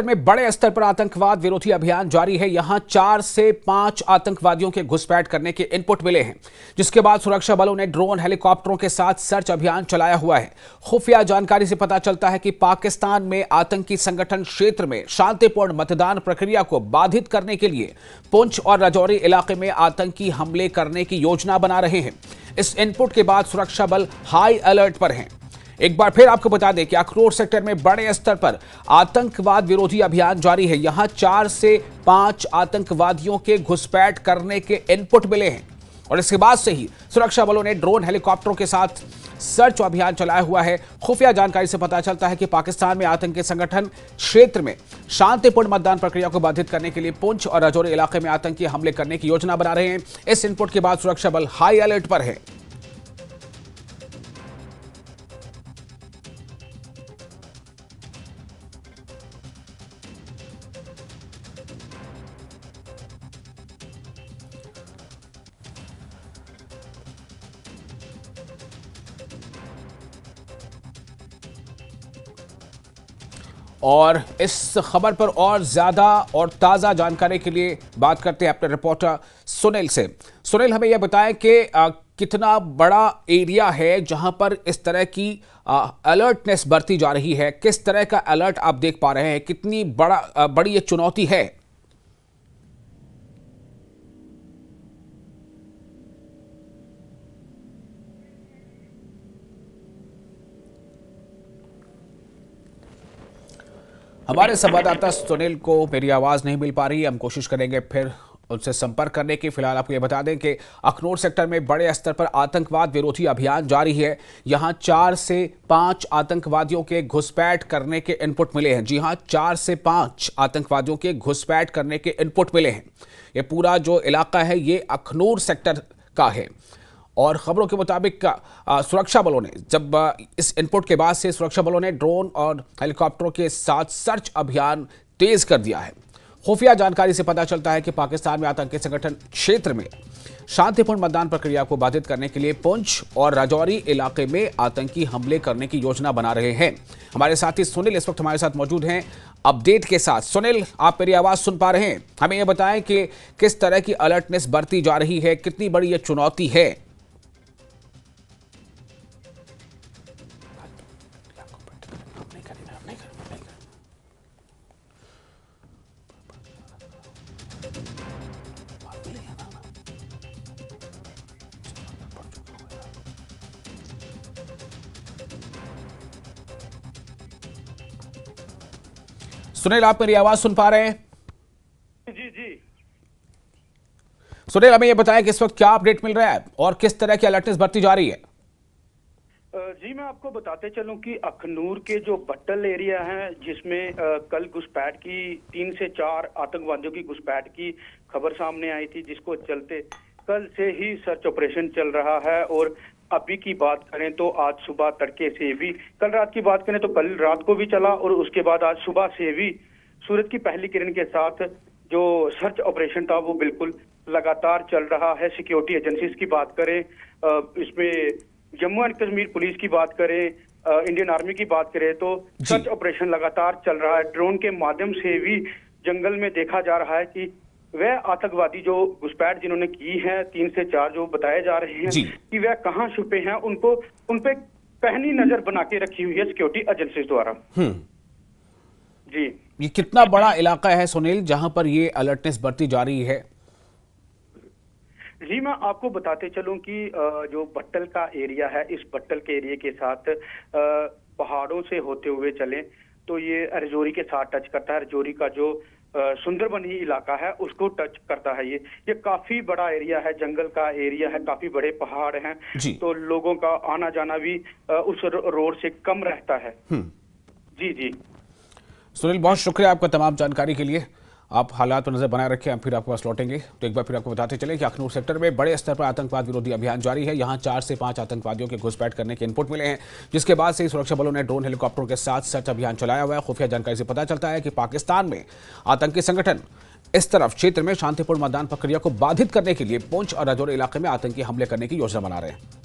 बस्तर में बड़े स्तर पर आतंकवाद विरोधी अभियान जारी है यहां चार से पांच आतंकवादियों के घुसपैठ करने के इनपुट मिले हैं जिसके बाद सुरक्षा बलों ने ड्रोन हेलीकॉप्टरों के साथ सर्च अभियान चलाया हुआ है खुफिया जानकारी से पता चलता है कि पाकिस्तान में आतंकी संगठन क्षेत्र में शांतिपूर्ण मतदान प्रक्रिया को बाधित करने के लिए पुंछ और राजौरी इलाके में आतंकी हमले करने की योजना बना रहे हैं इस इनपुट के बाद सुरक्षा बल हाई अलर्ट पर हैं एक बार फिर आपको बता दें कि अखरोट सेक्टर में बड़े स्तर पर आतंकवाद विरोधी अभियान जारी है यहां चार से पांच आतंकवादियों के घुसपैठ करने के इनपुट मिले हैं और इसके बाद से ही सुरक्षा बलों ने ड्रोन हेलीकॉप्टरों के साथ सर्च अभियान चलाया हुआ है खुफिया जानकारी से पता चलता है कि पाकिस्तान में आतंकी संगठन क्षेत्र में शांतिपूर्ण मतदान प्रक्रिया को बाधित करने के लिए पुंछ और राजौरी इलाके में आतंकी हमले करने की योजना बना रहे हैं इस इनपुट के बाद सुरक्षा बल हाई अलर्ट पर है और इस खबर पर और ज्यादा और ताजा जानकारी के लिए बात करते हैं अपने रिपोर्टर सुनील से सुनील हमें यह बताएं कि कितना बड़ा एरिया है जहां पर इस तरह की अलर्टनेस बरती जा रही है किस तरह का अलर्ट आप देख पा रहे हैं कितनी बड़ा बड़ी ये चुनौती है हमारे संवाददाता सुनील को मेरी आवाज़ नहीं मिल पा रही हम कोशिश करेंगे फिर उनसे संपर्क करने की फिलहाल आपको यह बता दें कि अखनूर सेक्टर में बड़े स्तर पर आतंकवाद विरोधी अभियान जारी है यहाँ चार से पांच आतंकवादियों के घुसपैठ करने के इनपुट मिले हैं जी हाँ चार से पांच आतंकवादियों के घुसपैठ करने के इनपुट मिले हैं ये पूरा जो इलाका है ये अखनूर सेक्टर का है और खबरों के मुताबिक सुरक्षा बलों ने जब इस इनपुट के बाद से सुरक्षा बलों ने ड्रोन और हेलीकॉप्टरों के साथ सर्च अभियान तेज कर दिया है खुफिया जानकारी से पता चलता है कि पाकिस्तान में आतंकी संगठन क्षेत्र में शांतिपूर्ण मतदान प्रक्रिया को बाधित करने के लिए पुंछ और राजौरी इलाके में आतंकी हमले करने की योजना बना रहे हैं हमारे साथी सुनील इस वक्त हमारे साथ मौजूद हैं अपडेट के साथ सुनील आप मेरी आवाज सुन पा रहे हैं हमें यह बताएं कि किस तरह की अलर्टनेस बरती जा रही है कितनी बड़ी यह चुनौती है सुनील आप मेरी आवाज सुन पा रहे हैं जी जी सुनील हमें यह बताएं कि इस वक्त क्या अपडेट मिल रहा है और किस तरह की अलर्टनेस बढ़ती जा रही है जी मैं आपको बताते चलूं कि अखनूर के जो बट्टल एरिया है जिसमें कल घुसपैठ की तीन से चार आतंकवादियों की घुसपैठ की खबर सामने आई थी जिसको चलते कल से ही सर्च ऑपरेशन चल रहा है और अभी की बात करें तो आज सुबह तड़के से भी कल रात की बात करें तो कल रात को भी चला और उसके बाद आज सुबह से भी सूरज की पहली किरण के साथ जो सर्च ऑपरेशन था वो बिल्कुल लगातार चल रहा है सिक्योरिटी एजेंसीज की बात करें इसमें जम्मू एंड कश्मीर पुलिस की बात करें इंडियन आर्मी की बात करें तो सर्च ऑपरेशन लगातार चल रहा है ड्रोन के माध्यम से भी जंगल में देखा जा रहा है कि वह आतंकवादी जो घुसपैठ जिन्होंने की है तीन से चार जो बताए जा रहे हैं कि वह कहाँ छुपे हैं उनको उनपे पहनी नजर बना के रखी हुई है सिक्योरिटी एजेंसी द्वारा हम्म। जी ये कितना बड़ा इलाका है सुनील जहां पर ये अलर्टनेस बढ़ती जा रही है जी मैं आपको बताते चलूं कि जो बट्टल का एरिया है इस बट्टल के एरिया के साथ पहाड़ों से होते हुए चलें तो ये अरजोरी के साथ टच करता है अरजोरी का जो सुंदरबनी इलाका है उसको टच करता है ये ये काफी बड़ा एरिया है जंगल का एरिया है काफी बड़े पहाड़ हैं तो लोगों का आना जाना भी उस रोड से कम रहता है हम्म। जी जी सुनील बहुत शुक्रिया आपका तमाम जानकारी के लिए आप हालात पर नजर बनाए रखें हम फिर आपके पास लौटेंगे तो एक बार फिर आपको बताते चले कि अखनूर सेक्टर में बड़े स्तर पर आतंकवाद विरोधी अभियान जारी है यहां चार से पांच आतंकवादियों के घुसपैठ करने के इनपुट मिले हैं जिसके बाद से सुरक्षा बलों ने ड्रोन हेलीकॉप्टरों के साथ सर्च अभियान चलाया हुआ है खुफिया जानकारी से पता चलता है कि पाकिस्तान में आतंकी संगठन इस तरफ क्षेत्र में शांतिपूर्ण मतदान प्रक्रिया को बाधित करने के लिए पुंछ और राजौरी इलाके में आतंकी हमले करने की योजना बना रहे हैं